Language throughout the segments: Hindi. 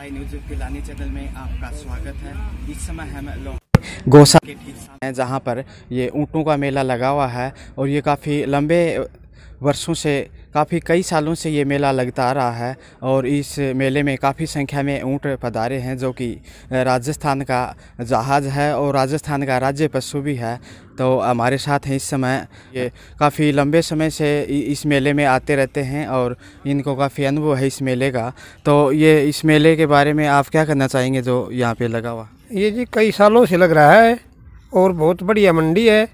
आई न्यूज पिलानी चैनल में आपका स्वागत है इस समय हम लोग गोसा के ठीक हैं जहाँ पर ये ऊँटों का मेला लगा हुआ है और ये काफ़ी लंबे वर्षों से काफ़ी कई सालों से ये मेला लगता आ रहा है और इस मेले में काफ़ी संख्या में ऊँट पदारे हैं जो कि राजस्थान का जहाज है और राजस्थान का राज्य पशु भी है तो हमारे साथ हैं इस समय ये काफ़ी लंबे समय से इस मेले में आते रहते हैं और इनको काफ़ी अनुभव है इस मेले का तो ये इस मेले के बारे में आप क्या करना चाहेंगे जो यहाँ पर लगा हुआ ये जी कई सालों से लग रहा है और बहुत बढ़िया मंडी है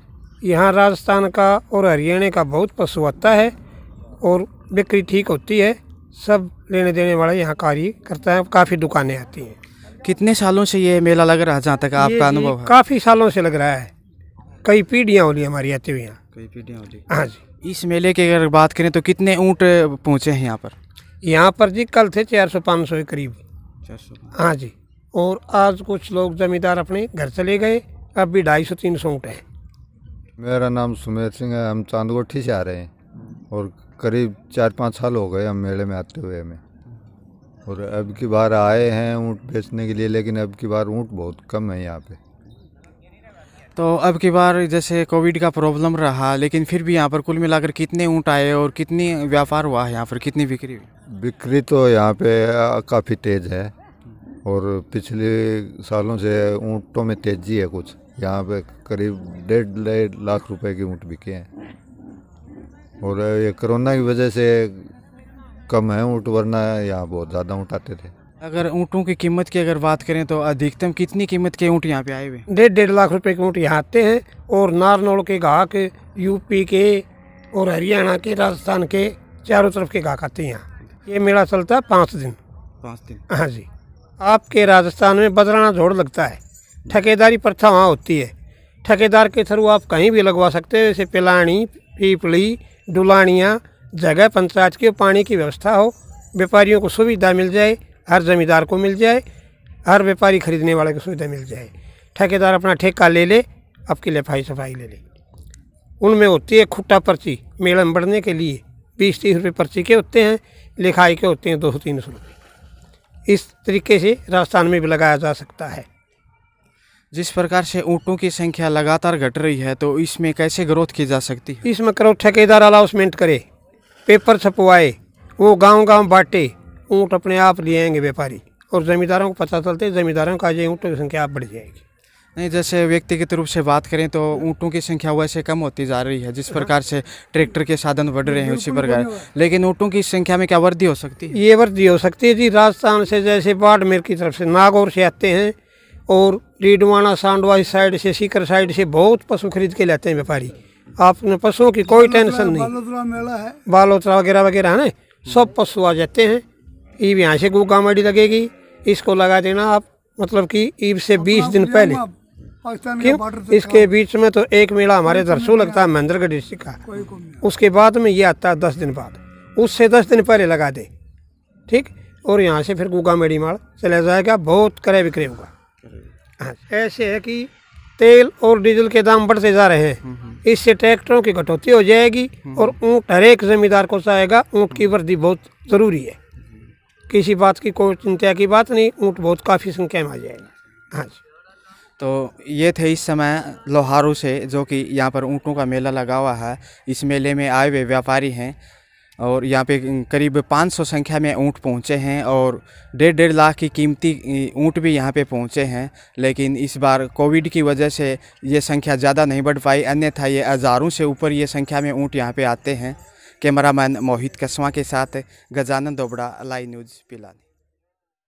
यहाँ राजस्थान का और हरियाणा का बहुत पशु आता है और बिक्री ठीक होती है सब लेने देने वाला यहाँ कार्य करता है काफ़ी दुकानें आती हैं कितने सालों से ये मेला लग रहा है जहाँ तक आपका अनुभव है काफ़ी सालों से लग रहा है कई पीढ़ियाँ होली हमारी आती हुई यहाँ कई पीढ़ियाँ हाँ जी इस मेले की अगर बात करें तो कितने ऊँट पहुँचे हैं यहाँ पर यहाँ पर जी कल थे चार सौ पाँच सौ के करीब चार सौ हाँ जी और आज कुछ लोग जमींदार अपने घर चले गए अब भी ढाई सौ तीन सौ ऊँट हैं मेरा नाम सुमेर सिंह है हम चांदगोठी से आ रहे हैं और करीब चार पाँच साल हो गए हम मेले में आते हुए हमें और अब की बार आए हैं ऊँट बेचने के लिए लेकिन अब की बार ऊँट बहुत कम है यहाँ पे तो अब की बार जैसे कोविड का प्रॉब्लम रहा लेकिन फिर भी यहाँ पर कुल मिलाकर कितने ऊँट आए और कितनी व्यापार हुआ है यहाँ पर कितनी बिक्री हुई बिक्री तो यहाँ पे काफ़ी तेज़ है और पिछले सालों से ऊँटों में तेज़ी है कुछ यहाँ पे करीब डेढ़ डेढ़ लाख रुपए के ऊँट बिके हैं और ये कोरोना की वजह से कम है ऊँट वरना यहाँ बहुत ज़्यादा ऊँट आते थे अगर ऊँटों की कीमत की अगर बात करें तो अधिकतम कितनी कीमत के ऊँट यहाँ पे आए हुए डेढ़ डेढ़ लाख रुपए के ऊँट यहाँ आते हैं और नारनौल के गाहक यूपी के और हरियाणा के राजस्थान के चारों तरफ के गाहक आते हैं यहाँ ये मेला चलता है पाँच दिन पाँच दिन हाँ जी आपके राजस्थान में बदराना झोड़ लगता है ठेकेदारी प्रथा वहाँ होती है ठेकेदार के थ्रू आप कहीं भी लगवा सकते हो जैसे पिलानी पीपली डुलानियाँ जगह पंचायत के पानी की व्यवस्था हो व्यापारियों को सुविधा मिल जाए हर जमींदार को मिल जाए हर व्यापारी खरीदने वाले को सुविधा मिल जाए ठेकेदार अपना ठेका ले ले आपकी लिफाई सफाई ले ले उनमें होती है खुट्टा पर्ची मेलम बढ़ने के लिए बीस तीस रुपये पर्ची के होते हैं लिखाई के होते हैं दो सौ तीन सौ रुपये इस तरीके से राजस्थान में भी लगाया जा सकता है जिस प्रकार से ऊँटों की संख्या लगातार घट रही है तो इसमें कैसे ग्रोथ की जा सकती है इसमें करो ठेकेदार अलाउंसमेंट करे पेपर छपवाए वो गांव गांव बांटे ऊँट अपने आप ले आएंगे व्यापारी और ज़मींदारों को पता चलते ज़मींदारों का ऊँटों की संख्या आप बढ़ जाएगी नहीं जैसे व्यक्तिगत रूप से बात करें तो ऊँटों की संख्या वैसे कम होती जा रही है जिस हाँ। प्रकार से ट्रैक्टर के साधन बढ़ रहे हैं उसी प्रकार लेकिन ऊँटों की संख्या में क्या वृद्धि हो सकती है ये वृद्धि हो सकती है जी राजस्थान से जैसे बाड़मेर की तरफ से नागौर से आते हैं और रीडवाना सांडवा इस साइड से सीकर साइड से बहुत पशु खरीद के लाते हैं व्यापारी आपने पशुओं की कोई टेंशन नहीं बालोतरा वगैरह वगैरह है ना सब पशु आ जाते हैं ईब यहाँ से गुगा मड़ी लगेगी इसको लगा देना आप मतलब कि ईब से बीस दिन पहले क्यों इसके बीच में तो एक मेला हमारे दरसू लगता है महेंद्रगढ़ डिस्ट्रिक्ट का उसके बाद में ये आता है दस दिन बाद उससे दस दिन पहले लगा दे ठीक और यहाँ से फिर गुगा मेड़ी माड़ चला जाएगा बहुत क्रय विक्रय होगा ऐसे है कि तेल और डीजल के दाम बढ़ते जा रहे हैं हम्म, हम्म। इससे ट्रैक्टरों की कटौती हो जाएगी हम्म। और ऊँट हर एक जमींदार को चाहेगा ऊँट की वृद्धि बहुत ज़रूरी है किसी बात की कोई चिंता की बात नहीं ऊँट बहुत काफ़ी संख्या में आ जाएगा हाँ जी तो ये थे इस समय लोहारू से जो कि यहाँ पर ऊँटों का मेला लगा हुआ है इस मेले में आए हुए व्यापारी हैं और यहाँ पे करीब 500 संख्या में ऊँट पहुँचे हैं और डेढ़ डेढ़ लाख की कीमती ऊँट भी यहाँ पे पहुँचे हैं लेकिन इस बार कोविड की वजह से ये संख्या ज़्यादा नहीं बढ़ पाई अन्यथा ये हज़ारों से ऊपर ये संख्या में ऊँट यहाँ पे आते हैं कैमरामैन मोहित कस्वा के साथ गजानन दोबड़ा लाई न्यूज़ पिलानी